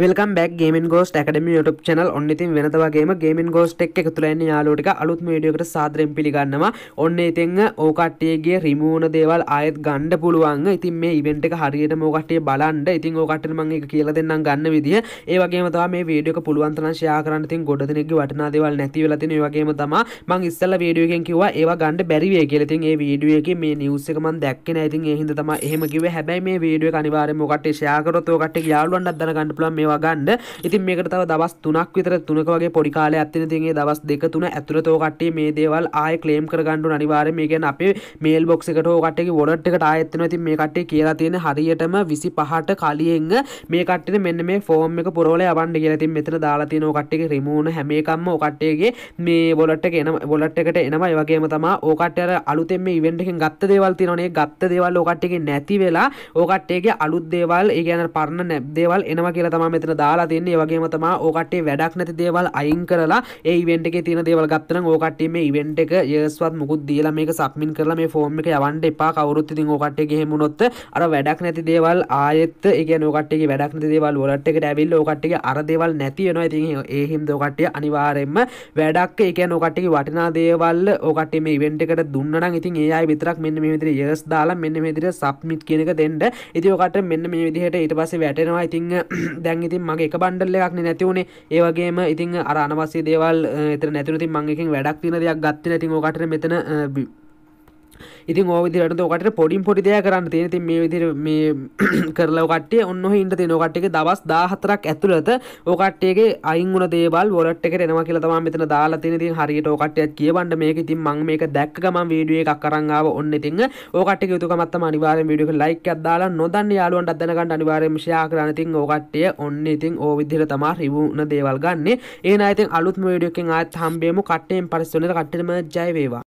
welcome back ගේමෙන් ගෝස් ටකඩම ට channel ඔන්න ඉතින් වෙනත වගේම ගේමෙන් ගෝස් ටෙක් තුළන්න යාලෝටික අලුත් මේඩියකට සාදරෙන් පිළිගන්නවා ඔන්න ඉතිං ඕකට්ටියගේ රිමූුණ දේවල් අයත් ගණ්ඩ පුළුවන් ඉතින් මේ ඉවෙන්ට එක හරියට මෝකටේ බලන්ඩ ඉතින් ඕකටම එක කියල දෙන්නම් ගන්න විදිහ ඒවගේ තම මේ වේඩියක පුළුවන්තන ශයාකරනති ගොඩ දෙනෙක් වටනාදවල් නැතිවලතින වගේම තම මං ඉස්සල වේඩියගෙන් කිවවා ඒවා ගණඩ බැරිවේ කියලතින් ඒ වීඩියක මේ නිවසකමන් දැක්කෙන ඉතින් ඒහිද තම එහෙමකිව හැබැයි මේ වීඩිය අනිවාර මොකට ශයාකරත් ෝකට යාලුවන්ට දරගන්න පුළන් මේවා ගන්න ඉතින් මේකට තව දවස් තුනක් විතර තුනක වගේ පොඩි කාලයක් ඇත්තෙන ඉතින් ඒ දවස් දෙක තුන ඇතුළත ඔය කට්ටිය මේ දේවල් ආයෙ ක්ලේම් කරගන්න ඕන අනිවාර්යයෙන් මේ කියන්නේ අපේ මේල් බොක්ස් එකට ඔය කට්ටියගේ වොලට් එකට ආයෙත් එනවා ඉතින් මේ කට්ටිය කියලා තියෙන හරියටම 25ට කලින් මේ කට්ටියට මෙන්න මේ ෆෝම් එක පුරවලා යවන්න කියලා ඉතින් මෙතන දාලා තියෙන ඔය කට්ටියගේ රිමූව් හැම එකක්ම ඔය කට්ටියගේ මේ වොලට් එක එන වොලට් එකට එනවා ඒ වගේම තමයි ඔය කට්ටියර අලුතෙන් මේ ඉවෙන්ට් එකෙන් ගත්ත දේවල් තියෙනවනේ ගත්ත දේවල් ඔය කට්ටියගේ නැති වෙලා ඔය කට්ටියගේ අලුත් දේවල් ඒ කියන්නේ පරණ නැබ් දේවල් එනවා කියලා තමයි මෙතන දාලා තියන්නේ වගේම තමා ඕකට්ටේ වැඩක් නැති දේවල් අයින් කරලා ඒ ඉවෙන්ට් එකේ තියෙන දේවල් ගත්තනම් ඕකට්ටේ මේ ඉවෙන්ට් එක යර්ස්වත් මුකුත් දීලා මේක සබ්මිට් කරලා මේ ෆෝම් එක යවන්න එපා කවුරුත් ඉතින් ඕකට්ටේ ගෙහෙම වුණොත් අර වැඩක් නැති දේවල් ආයෙත් ඒ කියන්නේ ඕකට්ටේගේ වැඩක් නැති දේවල් වලට් එකට ඇවිල්ලා ඕකට්ටේගේ අර දේවල් නැති වෙනවා ඉතින් ඒ හින්දා ඕකට්ටේ අනිවාර්යෙන්ම වැඩක් ඒ කියන්නේ ඕකට්ටේගේ වටිනා දේවල් ඕකට්ටේ මේ ඉවෙන්ට් එකට දුන්නා නම් ඉතින් ඒ අය විතරක් මෙන්න මේ විදිහට යර්ස් දාලා මෙන්න මේ විදිහට සබ්මිට් කියන එක දෙන්න ඉතින් ඕකට මෙන්න මේ විදිහට ඊට පස්සේ වැටෙනවා ඉතින් දැන් ඉතින් ඉතින් මගේ එක බණ්ඩල්ල එකක් නැතිවුණේ ඒවගේම ඉතින් අර අනවස්සේ දේවල් එතර නැතිනති මංගකින් වැඩක් තින දෙයක් ගත්ත නැතින් ඕකට මෙතන ඉතින් ඕවිදිරට ොකට පොඩින් පොඩි දෙයක් කරන්න තියෙනති මේ විදිර මේ කරලවකටේ ඔන්න හින්ට තිනොකට්ටක දවස් දාහතරක් ඇතුළත ඕකට්ටේගේ අයිංගුණ දේවල් ොලට් එක එනවා කියල තම මෙතන දාලා තින ති හරියට ඕකට්ටයක් කියවන්න මේක ඉතින් මං මේක දැක්ක ගමන් වීඩිය එකක් කරංගාව ඔන්න ඉතින් ඕකට්ටක යුතුකමත්තම අනිවාර විඩියක ලයික් අදදාලා නොදන්න යාලුවන්ට අදනකට අනිවාරම ශයා කරනතින් ඕකට්ටය ඔන්න ඉතින් ඕවිදිර තමා රිවුණ දේවල් ගන්න ඒන අතින් අලුත් මඩියකින් අත් හම්බේම කට්ටයෙන් පරිස්සනට කට්ටම ජයවේවා